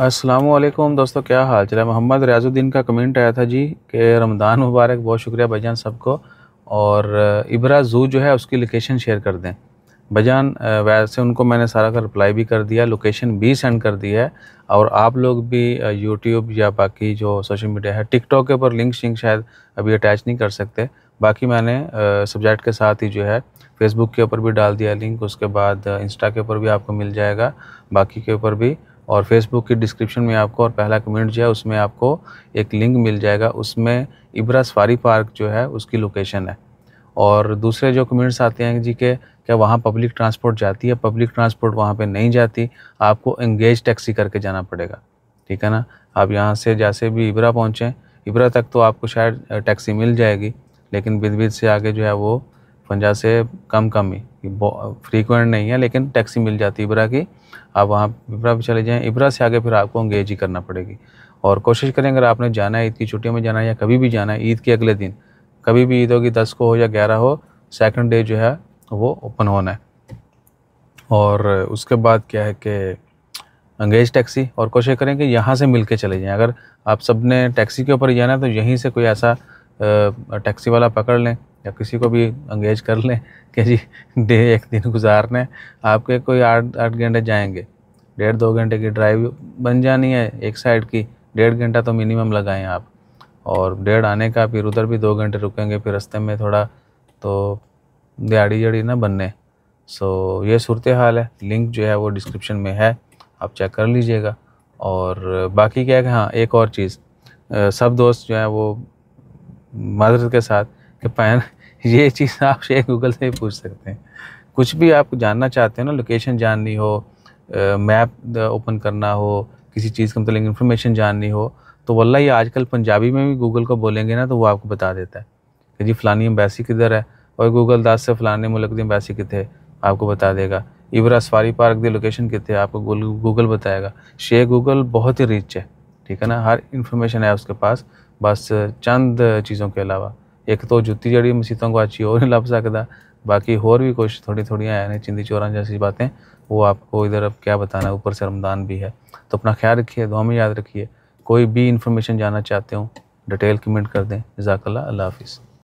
असलम दोस्तों क्या हाल चला मोहम्मद रियाजुद्दीन का कमेंट आया था जी कि रमज़ान मुबारक बहुत शुक्रिया भाईजान सबको और इब्रा जू जो है उसकी लोकेशन शेयर कर दें भाईजान वैसे उनको मैंने सारा का रिप्लाई भी कर दिया लोकेशन भी सेंड कर दी है और आप लोग भी यूट्यूब या बाकी जो सोशल मीडिया है टिकटॉक के ऊपर लिंक शिंक शायद अभी अटैच नहीं कर सकते बाकी मैंने सब्जेक्ट के साथ ही जो है फेसबुक के ऊपर भी डाल दिया लिंक उसके बाद इंस्टा के ऊपर भी आपको मिल जाएगा बाकी के ऊपर भी और फेसबुक की डिस्क्रिप्शन में आपको और पहला कमेंट जो है उसमें आपको एक लिंक मिल जाएगा उसमें इब्रा सफारी पार्क जो है उसकी लोकेशन है और दूसरे जो कमेंट्स आते हैं जी के क्या वहाँ पब्लिक ट्रांसपोर्ट जाती है पब्लिक ट्रांसपोर्ट वहाँ पर नहीं जाती आपको इंगेज टैक्सी करके जाना पड़ेगा ठीक है ना आप यहाँ से जैसे भी इब्रा पहुँचें इब्रा तक तो आपको शायद टैक्सी मिल जाएगी लेकिन बिद बिद से आगे जो है वो पंजा से कम कम ही फ्रीक्वेंट नहीं है लेकिन टैक्सी मिल जाती है इबरा की आप वहाँ इबरा पे चले जाएँ इबरा से आगे फिर आपको अंगेज ही करना पड़ेगी और कोशिश करें अगर आपने जाना है ईद की छुट्टियों में जाना है या कभी भी जाना है ईद के अगले दिन कभी भी ईद होगी दस को हो या ग्यारह हो सेकेंड डे जो है वो ओपन होना है और उसके बाद क्या है कि अंगेज टैक्सी और कोशिश करें कि यहाँ से मिल के चले जाएँ अगर आप सब ने टैक्सी के ऊपर जाना है तो यहीं से कोई ऐसा टैक्सी वाला पकड़ लें या किसी को भी अंगेज कर लें कि जी डे एक दिन गुजारने आपके कोई आठ आठ घंटे जाएंगे डेढ़ दो घंटे की ड्राइव बन जानी है एक साइड की डेढ़ घंटा तो मिनिमम लगाएं आप और डेढ़ आने का फिर उधर भी दो घंटे रुकेंगे फिर रास्ते में थोड़ा तो दिहाड़ी जड़ी ना बनने सो ये सूरत हाल है लिंक जो है वो डिस्क्रिप्शन में है आप चेक कर लीजिएगा और बाकी क्या है हाँ एक और चीज़ सब दोस्त जो है वो मदरत के साथ कि पैन ये चीज़ आप शेयर गूगल से ही पूछ सकते हैं कुछ भी आप जानना चाहते हो ना लोकेशन जाननी हो मैप ओपन करना हो किसी चीज़ के मतलब इन्फॉर्मेशन जाननी हो तो वल्ला ये आजकल पंजाबी में भी गूगल को बोलेंगे ना तो वो आपको बता देता है कि जी फ़लानी अम्बैसी किधर है और गूगल दास से फलाने मुल्क की अम्बैसी कितने आपको बता देगा इबरा सफारी पार्क की लोकेशन कितने आपको गूगल बताएगा शेयर गूगल बहुत ही रिच है ठीक है ना हर इन्फॉर्मेशन है उसके पास बस चंद चीज़ों के अलावा तो जुत्ती ਜੁੱਤੀ मसीतों को ਗੁਆਚੀ और नहीं लग सकता बाकी होर भी कुछ थोड़ी थोड़ी है चिंदी चोर जैसी बातें वो आपको इधर अब क्या बताना है ऊपर से रमदान भी है तो अपना ख्याल रखिए दो में याद रखिए कोई भी इन्फॉर्मेशन जानना चाहते हो डिटेल कमेंट कर दें जजाकल्ला अल्लाह हाफिज़